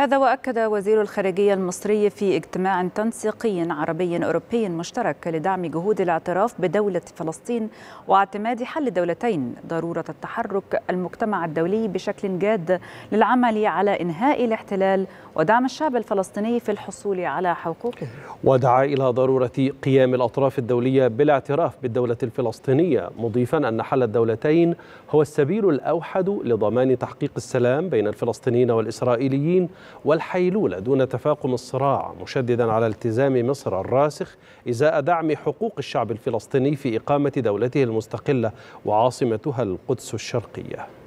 هذا وأكد وزير الخارجية المصري في اجتماع تنسيقي عربي أوروبي مشترك لدعم جهود الاعتراف بدولة فلسطين واعتماد حل الدولتين ضرورة التحرك المجتمع الدولي بشكل جاد للعمل على إنهاء الاحتلال ودعم الشعب الفلسطيني في الحصول على حقوقه ودعا إلى ضرورة قيام الأطراف الدولية بالاعتراف بالدولة الفلسطينية مضيفا أن حل الدولتين هو السبيل الأوحد لضمان تحقيق السلام بين الفلسطينيين والإسرائيليين والحيلولة دون تفاقم الصراع مشددا على التزام مصر الراسخ إزاء دعم حقوق الشعب الفلسطيني في إقامة دولته المستقلة وعاصمتها القدس الشرقية